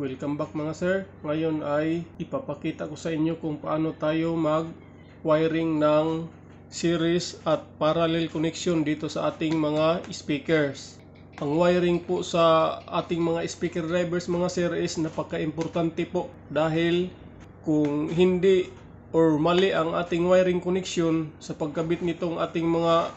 Welcome back mga sir. Ngayon ay ipapakita ko sa inyo kung paano tayo mag wiring ng series at parallel connection dito sa ating mga speakers. Ang wiring po sa ating mga speaker drivers mga sir is napaka-importante po dahil kung hindi or mali ang ating wiring connection sa pagkabit nitong ating mga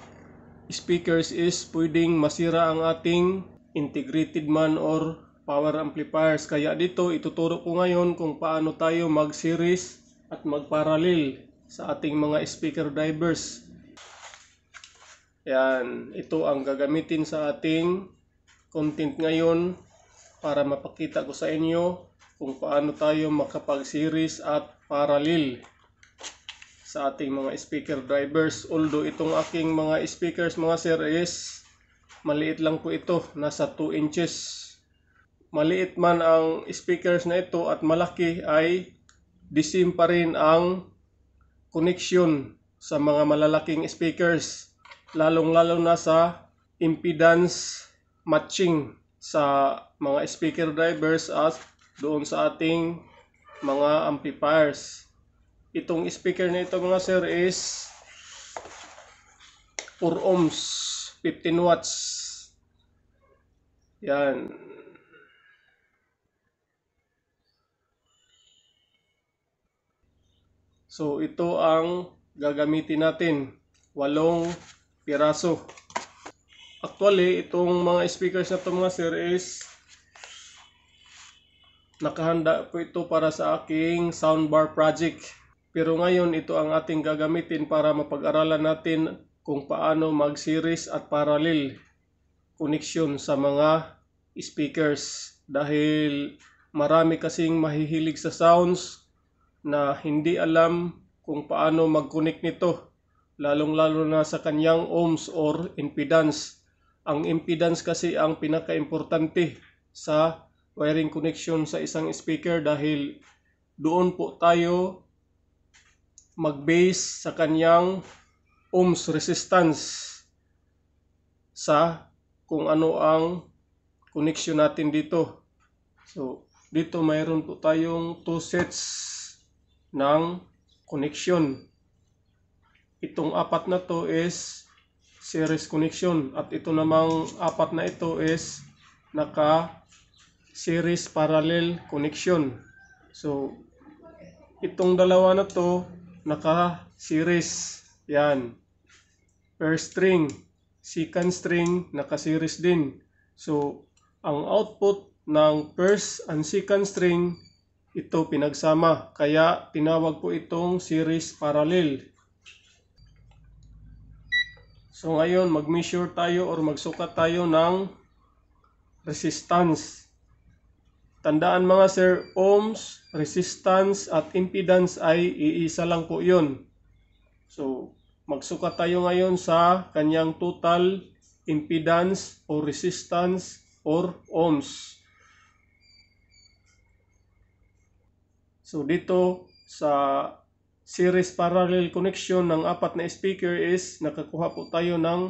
speakers is pwedeng masira ang ating integrated man or power amplifiers. Kaya dito ituturo ko ngayon kung paano tayo mag-series at mag-parallel sa ating mga speaker drivers. Yan, ito ang gagamitin sa ating content ngayon para mapakita ko sa inyo kung paano tayo makapag-series at parallel sa ating mga speaker drivers. Although itong aking mga speakers mga sir is maliit lang po ito, nasa 2 inches maliit man ang speakers na ito at malaki ay the pa rin ang connection sa mga malalaking speakers lalong-lalo na sa impedance matching sa mga speaker drivers at doon sa ating mga amplifiers. Itong speaker na ito mga sir is 4 ohms, 15 watts. Yan. So ito ang gagamitin natin. Walong piraso. Actually, itong mga speakers na ito mga sir is nakahanda po ito para sa aking soundbar project. Pero ngayon, ito ang ating gagamitin para mapag-aralan natin kung paano mag-series at parallel connection sa mga speakers. Dahil marami kasing mahihilig sa sounds, na hindi alam kung paano mag-connect nito, lalong-lalo na sa kanyang ohms or impedance. Ang impedance kasi ang pinaka-importante sa wiring connection sa isang speaker dahil doon po tayo mag-base sa kanyang ohms resistance sa kung ano ang connection natin dito. So, dito mayroon po tayong two sets ng connection. Itong apat na to is series connection at ito namang apat na ito is naka series parallel connection. So itong dalawa na to naka series. Yan. First string, second string naka series din. So ang output ng first and second string ito pinagsama kaya tinawag po itong series parallel. So ngayon mag-measure tayo or magsukat tayo ng resistance. Tandaan mga sir, ohms, resistance at impedance ay iisa lang po yun. So magsukat tayo ngayon sa kanyang total impedance or resistance or ohms. So dito sa series parallel connection ng apat na speaker is nakakuha po tayo ng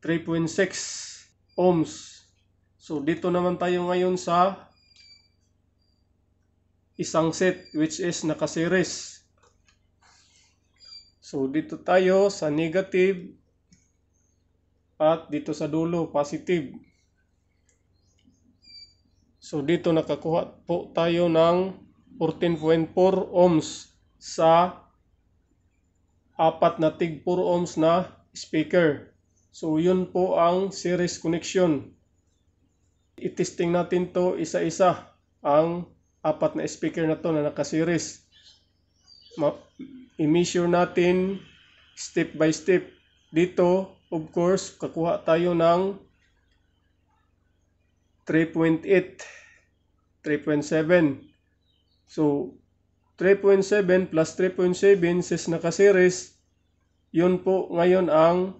3.6 ohms. So dito naman tayo ngayon sa isang set which is nakaseries. So dito tayo sa negative at dito sa dulo positive. So dito nakakuha po tayo ng 14.4 ohms sa apat na tig 4 ohms na speaker. So yun po ang series connection. I-testing natin to isa-isa ang apat na speaker na to na naka-series. I-measure natin step by step. Dito, of course, kakuha tayo ng 3.8, 3.7, So, 3.7 plus 3.7 says nakaseries, yun po ngayon ang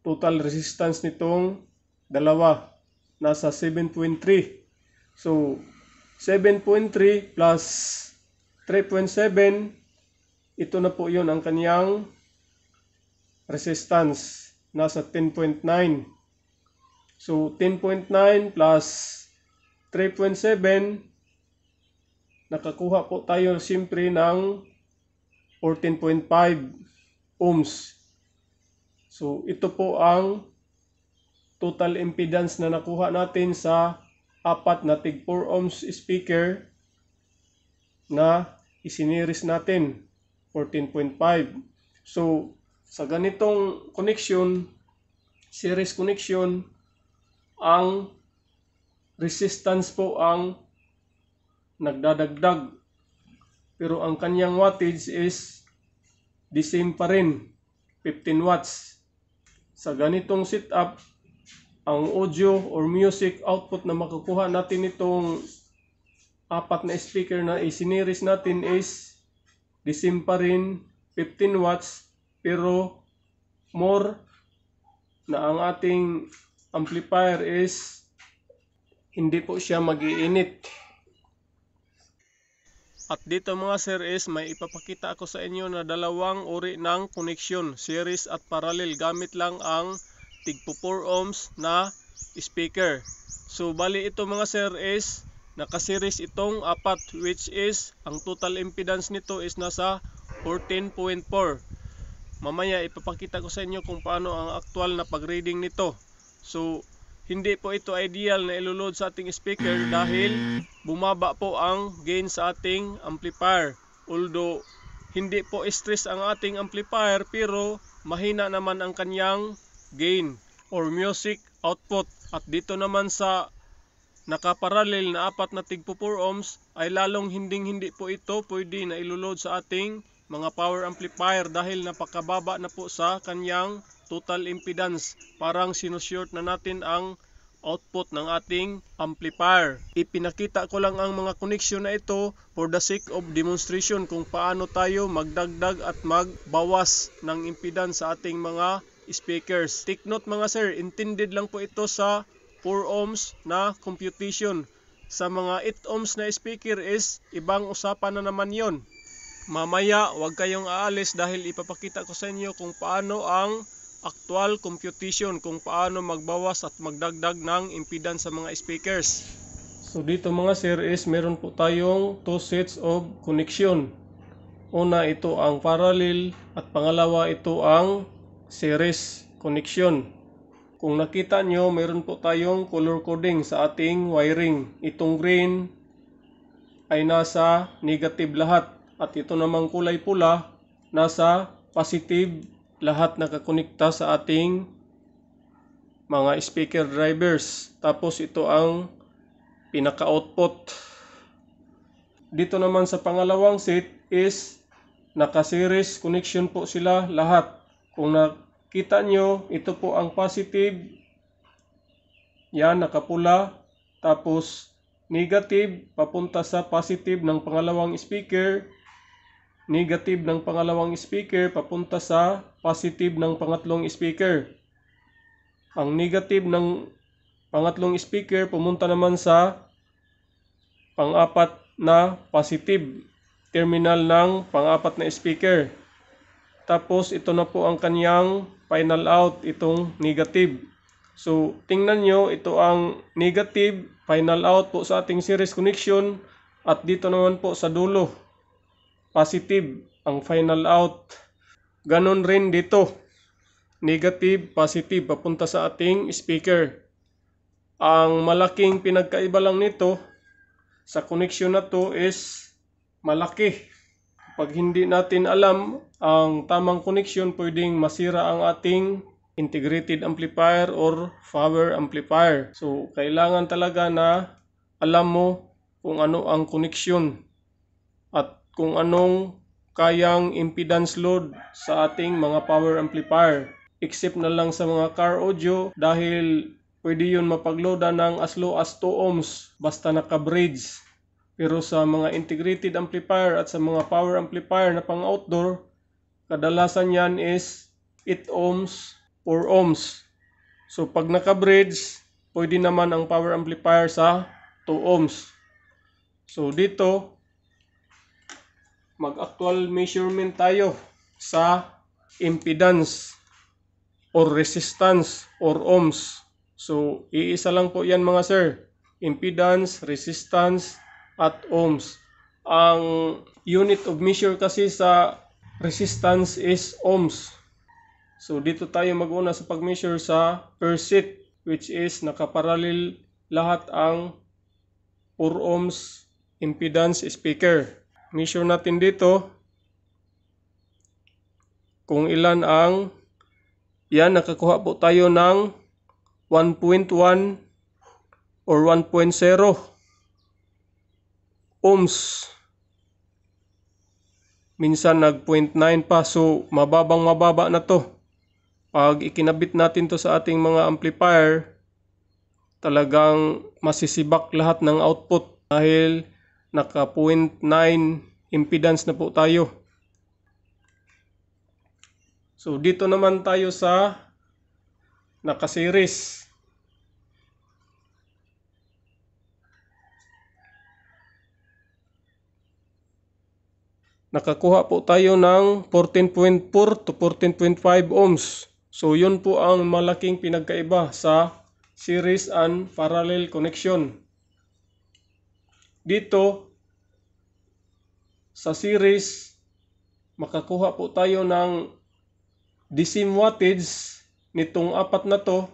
total resistance nitong dalawa. Nasa 7.3. So, 7.3 plus 3.7, ito na po yun ang kanyang resistance. Nasa 10.9. So, 10.9 plus 3.7, nakakuha po tayo siyempre ng 14.5 ohms. So, ito po ang total impedance na nakuha natin sa apat na tig 4 ohms speaker na isiniris natin, 14.5. So, sa ganitong connection, series connection, ang resistance po ang nagdadagdag. Pero ang kanyang wattage is the same pa rin, 15 watts. Sa ganitong setup, ang audio or music output na makukuha natin itong apat na speaker na isiniris natin is the same pa rin 15 watts pero more na ang ating amplifier is hindi po siya mag-iinit. At dito mga sir is may ipapakita ako sa inyo na dalawang uri ng koneksyon, series at parallel gamit lang ang tigpo 4 ohms na speaker. So bali ito mga sir is nakaseries itong apat which is ang total impedance nito is nasa 14.4. Mamaya ipapakita ko sa inyo kung paano ang actual na pag-reading nito. So hindi po ito ideal na ilulod sa ating speaker dahil bumaba po ang gain sa ating amplifier. Although hindi po stress ang ating amplifier pero mahina naman ang kanyang gain or music output. At dito naman sa nakaparallel na apat na tigpo 4 ohms ay lalong hinding hindi po ito pwede na ilulod sa ating mga power amplifier dahil napakababa na po sa kanyang total impedance. Parang sinushort na natin ang output ng ating amplifier. Ipinakita ko lang ang mga connection na ito for the sake of demonstration kung paano tayo magdagdag at magbawas ng impedance sa ating mga speakers. Take note mga sir, intended lang po ito sa 4 ohms na computation. Sa mga 8 ohms na speaker is ibang usapan na naman yon. Mamaya, huwag kayong aalis dahil ipapakita ko sa inyo kung paano ang actual computation, kung paano magbawas at magdagdag ng impedance sa mga speakers. So dito mga sir is meron po tayong two sets of connection. Una ito ang parallel at pangalawa ito ang series connection. Kung nakita nyo, meron po tayong color coding sa ating wiring. Itong green ay nasa negative lahat at ito namang kulay pula, nasa positive lahat nakakonekta sa ating mga speaker drivers. Tapos ito ang pinaka-output. Dito naman sa pangalawang set is naka-series connection po sila lahat. Kung nakita nyo, ito po ang positive. Yan, nakapula. Tapos negative, papunta sa positive ng pangalawang speaker negative ng pangalawang speaker papunta sa positive ng pangatlong speaker. Ang negative ng pangatlong speaker pumunta naman sa pang-apat na positive terminal ng pang-apat na speaker. Tapos ito na po ang kanyang final out, itong negative. So tingnan nyo, ito ang negative, final out po sa ating series connection at dito naman po sa dulo positive ang final out. Ganon rin dito. Negative, positive, papunta sa ating speaker. Ang malaking pinagkaiba lang nito sa connection na to is malaki. Pag hindi natin alam ang tamang connection, pwedeng masira ang ating integrated amplifier or power amplifier. So, kailangan talaga na alam mo kung ano ang connection at kung anong kayang impedance load sa ating mga power amplifier. Except na lang sa mga car audio dahil pwede yun mapagloada ng as low as 2 ohms basta naka-bridge. Pero sa mga integrated amplifier at sa mga power amplifier na pang outdoor, kadalasan yan is 8 ohms, 4 ohms. So pag naka-bridge, pwede naman ang power amplifier sa 2 ohms. So dito, mag-actual measurement tayo sa impedance or resistance or ohms. So, iisa lang po yan mga sir. Impedance, resistance, at ohms. Ang unit of measure kasi sa resistance is ohms. So, dito tayo mag-una sa pag-measure sa per set which is nakaparallel lahat ang 4 ohms impedance speaker measure natin dito kung ilan ang yan nakakuha po tayo ng 1.1 or 1.0 ohms minsan nag 0.9 pa so mababang mababa na to pag ikinabit natin to sa ating mga amplifier talagang masisibak lahat ng output dahil naka 0.9 impedance na po tayo so dito naman tayo sa naka series nakakuha po tayo ng 14.4 to 14.5 ohms. So yun po ang malaking pinagkaiba sa series and parallel connection dito sa series makakuha po tayo ng DC wattage nitong apat na to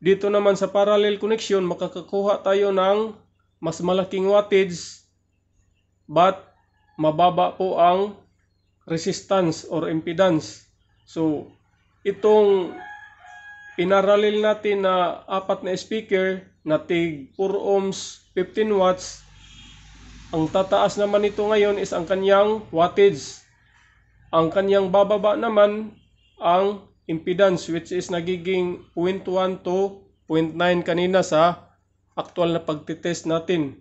dito naman sa parallel connection makakakuha tayo ng mas malaking wattage but mababa po ang resistance or impedance so itong pinaralil natin na apat na speaker na tig 4 ohms 15 watts ang tataas naman nito ngayon is ang kanyang wattage ang kanyang bababa naman ang impedance which is nagiging 0.1 to 0.9 kanina sa actual na pagtitest natin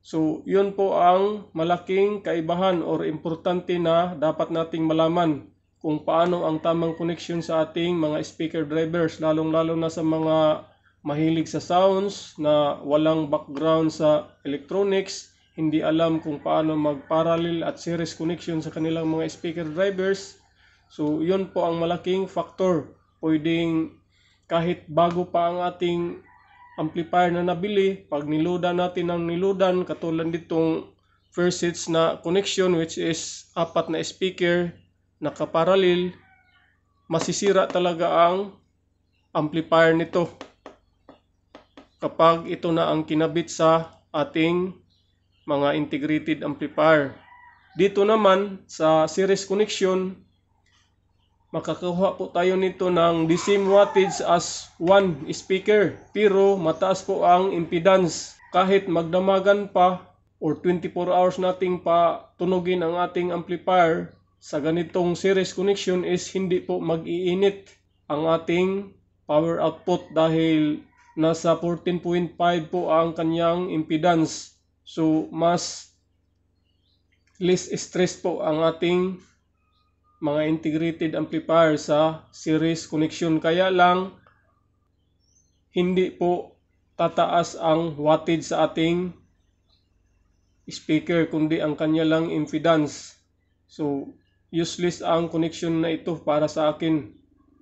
So, yun po ang malaking kaibahan or importante na dapat nating malaman kung paano ang tamang connection sa ating mga speaker drivers, lalong-lalo na sa mga mahilig sa sounds na walang background sa electronics, hindi alam kung paano mag-parallel at series connection sa kanilang mga speaker drivers. So, yun po ang malaking factor. Pwedeng kahit bago pa ang ating amplifier na nabili, pag niludan natin ang niludan, katulad nitong first sets na connection which is apat na speaker nakaparallel, masisira talaga ang amplifier nito kapag ito na ang kinabit sa ating mga integrated amplifier. Dito naman sa series connection, makakakuha po tayo nito ng the same wattage as one speaker pero mataas po ang impedance kahit magdamagan pa or 24 hours nating pa tunugin ang ating amplifier sa ganitong series connection is hindi po mag-iinit ang ating power output dahil nasa 14.5 po ang kanyang impedance. So, mas less stress po ang ating mga integrated amplifier sa series connection. Kaya lang, hindi po tataas ang wattage sa ating speaker, kundi ang kanya lang impedance. So, useless ang connection na ito para sa akin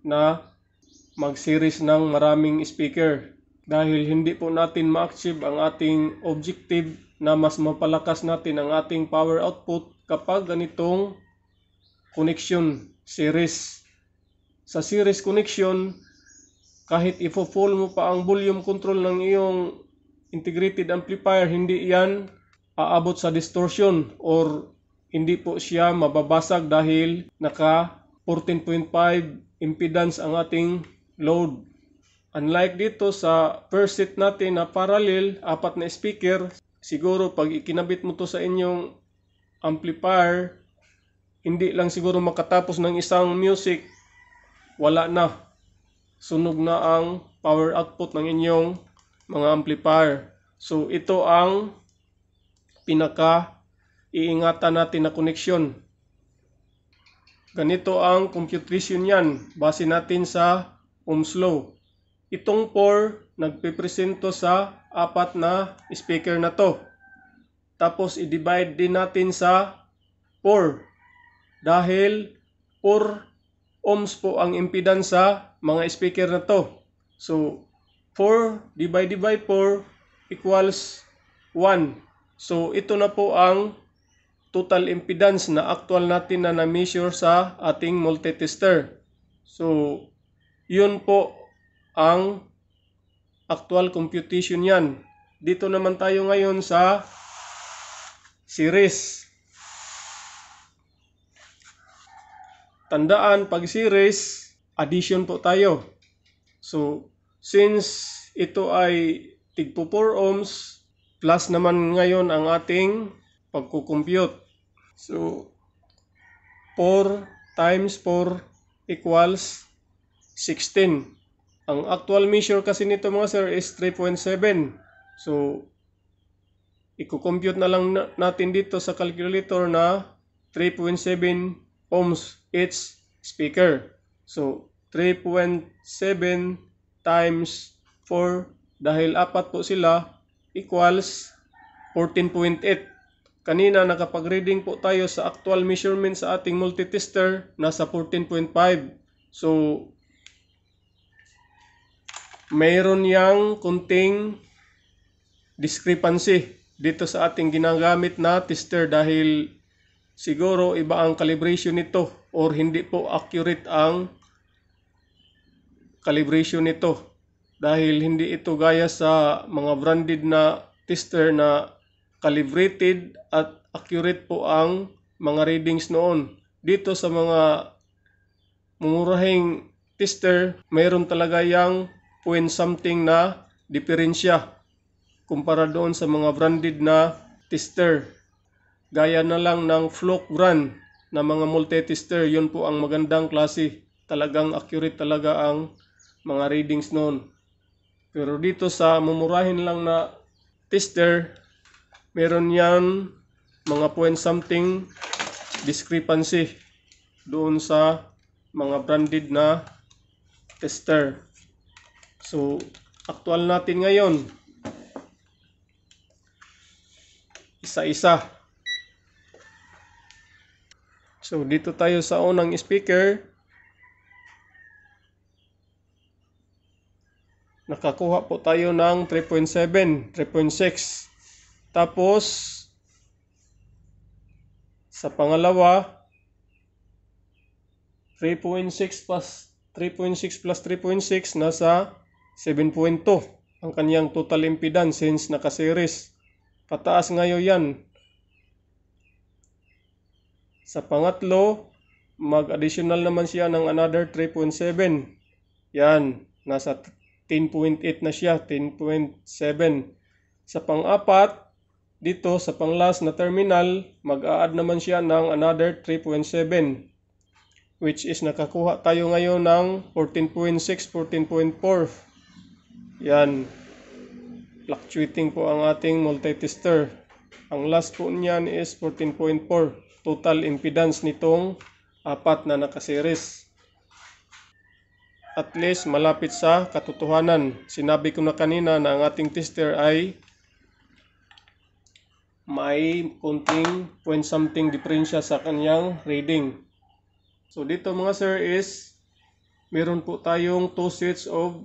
na mag-series ng maraming speaker dahil hindi po natin ma-achieve ang ating objective na mas mapalakas natin ang ating power output kapag ganitong connection series. Sa series connection, kahit ifo-full mo pa ang volume control ng iyong integrated amplifier, hindi yan aabot sa distortion or hindi po siya mababasag dahil naka 14.5 impedance ang ating load. Unlike dito sa first set natin na parallel, apat na speaker, siguro pag ikinabit mo to sa inyong amplifier, hindi lang siguro makatapos ng isang music, wala na. Sunog na ang power output ng inyong mga amplifier. So ito ang pinaka iingatan natin na connection. Ganito ang computation yan, base natin sa Ohm's Law. Itong 4 nagpipresento sa apat na speaker na to. Tapos, i-divide din natin sa 4. Dahil 4 ohms po ang impedance sa mga speaker na to. So, 4 divided by 4 equals 1. So, ito na po ang total impedance na actual natin na na-measure sa ating multitester. So, yun po ang actual computation yan. Dito naman tayo ngayon sa series. Tandaan, pag series, addition po tayo. So, since ito ay tigpo 4 ohms, plus naman ngayon ang ating pagkukompute. So, 4 times 4 equals 16. Ang actual measure kasi nito mga sir is 3.7. So, i-compute na lang natin dito sa calculator na 3.7 ohms each speaker. So, 3.7 times 4 dahil apat po sila equals 14.8. Kanina nakapag-reading po tayo sa actual measurement sa ating multitester nasa 14.5. So, mayroon yang kunting discrepancy dito sa ating ginagamit na tester dahil siguro iba ang calibration nito or hindi po accurate ang calibration nito dahil hindi ito gaya sa mga branded na tester na calibrated at accurate po ang mga readings noon. Dito sa mga mumurahing tester, mayroon talaga yang point something na diferensya kumpara doon sa mga branded na tester. Gaya na lang ng Flock brand na mga multi-tester, yun po ang magandang klase. Talagang accurate talaga ang mga readings noon. Pero dito sa mumurahin lang na tester, meron yan mga point something discrepancy doon sa mga branded na tester. So, aktual natin ngayon. Isa-isa. So, dito tayo sa unang speaker. Nakakuha po tayo ng 3.7, 3.6. Tapos, sa pangalawa, 3.6 plus 3.6 plus 3.6 nasa 7.2 ang kanyang total impedance since nakaseries. Pataas ngayon yan. Sa pangatlo, mag-additional naman siya ng another 3.7. Yan, nasa 10.8 na siya, 10.7. Sa pang-apat, dito sa pang-last na terminal, mag-a-add naman siya ng another 3.7 which is nakakuha tayo ngayon ng 14.6, 14.4. Yan. Fluctuating po ang ating multitester. Ang last po niyan is 14.4. Total impedance nitong apat na nakaseries. At least malapit sa katotohanan. Sinabi ko na kanina na ang ating tester ay may konting point something diferensya sa kanyang reading. So dito mga sir is meron po tayong two sets of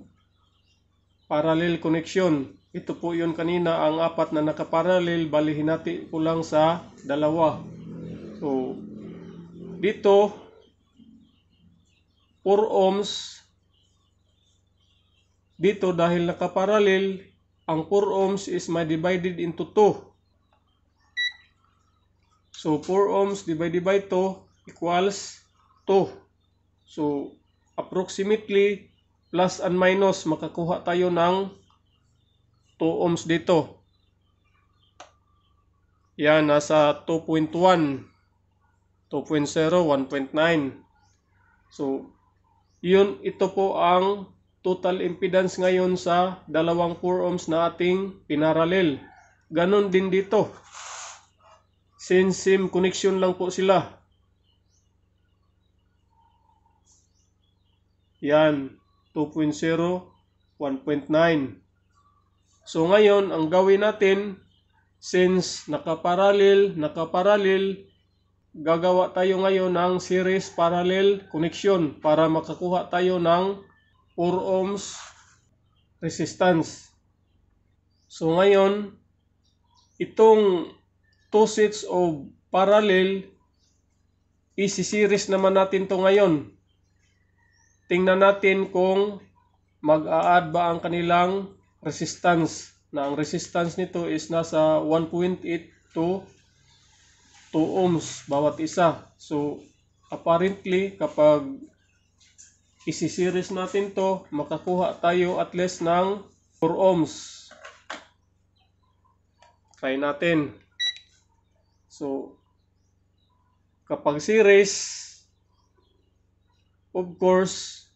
parallel connection. Ito po yun kanina, ang apat na nakaparallel, bali hinati ko lang sa dalawa. So, dito, 4 ohms. Dito, dahil nakaparallel, ang 4 ohms is may divided into 2. So, 4 ohms divided by 2 equals 2. So, approximately plus and minus, makakuha tayo ng 2 ohms dito. Yan, nasa 2.1, 2.0, 1.9. So, yun, ito po ang total impedance ngayon sa dalawang 4 ohms na ating pinaralel. Ganon din dito. Since sim connection lang po sila. Yan. 2.0, 1.9. So ngayon, ang gawin natin, since nakaparallel, nakaparallel, gagawa tayo ngayon ng series parallel connection para makakuha tayo ng 4 ohms resistance. So ngayon, itong 2 sets of parallel, isi-series naman natin to ngayon tingnan natin kung mag-a-add ba ang kanilang resistance na ang resistance nito is nasa 1.8 to 2 ohms bawat isa. So, apparently, kapag isi-series natin to, makakuha tayo at least ng 4 ohms. Try natin. So, kapag series, of course,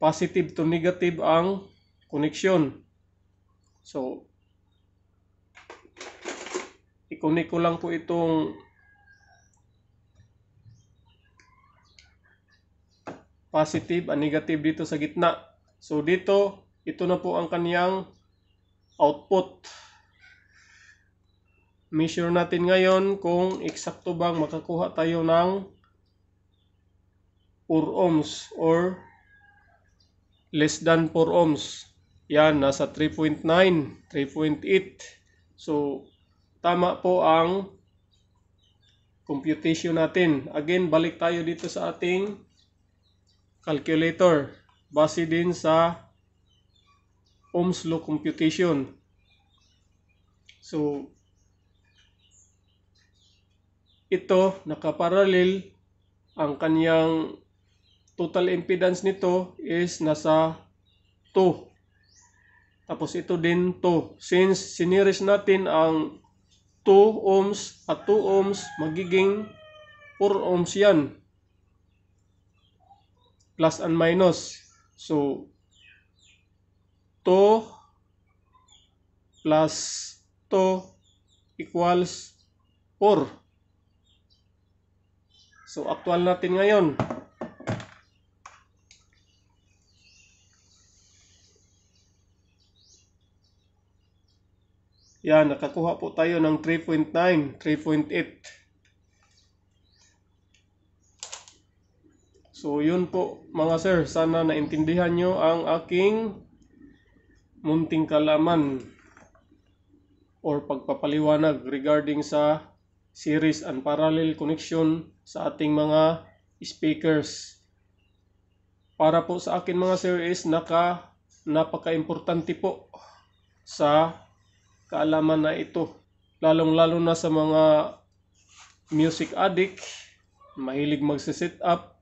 positive to negative ang connection. So, i-connect ko lang po itong positive at negative dito sa gitna. So, dito, ito na po ang kaniyang output measure natin ngayon kung eksakto bang makakuha tayo ng or ohms or less than 4 ohms. Yan, nasa 3.9, 3.8. So, tama po ang computation natin. Again, balik tayo dito sa ating calculator. Base din sa Ohm's law computation. So, ito nakaparallel ang kanyang total impedance nito is nasa 2 tapos ito din 2 since siniris natin ang 2 ohms at 2 ohms magiging 4 ohms yan plus and minus so 2 plus 2 equals 4 So, aktual natin ngayon. Yan, nakakuha po tayo ng 3.9, 3.8. So, yun po mga sir. Sana naintindihan nyo ang aking munting kalaman or pagpapaliwanag regarding sa series and parallel connection sa ating mga speakers. Para po sa akin mga sir is naka, napaka-importante po sa kaalaman na ito. Lalong-lalo na sa mga music addict, mahilig magsisit up,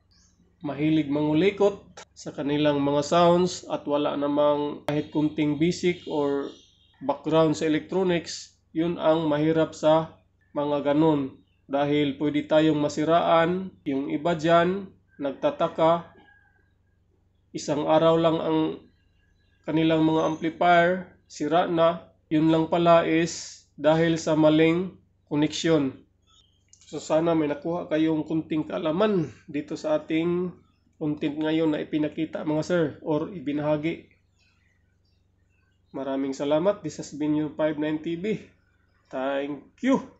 mahilig mangulikot sa kanilang mga sounds at wala namang kahit kunting basic or background sa electronics, yun ang mahirap sa mga ganun. Dahil pwede tayong masiraan, yung iba dyan, nagtataka, isang araw lang ang kanilang mga amplifier, sira na, yun lang pala is dahil sa maling koneksyon. So sana may nakuha kayong kunting kaalaman dito sa ating content ngayon na ipinakita mga sir or ibinahagi. Maraming salamat. This has been your 59 TV. Thank you.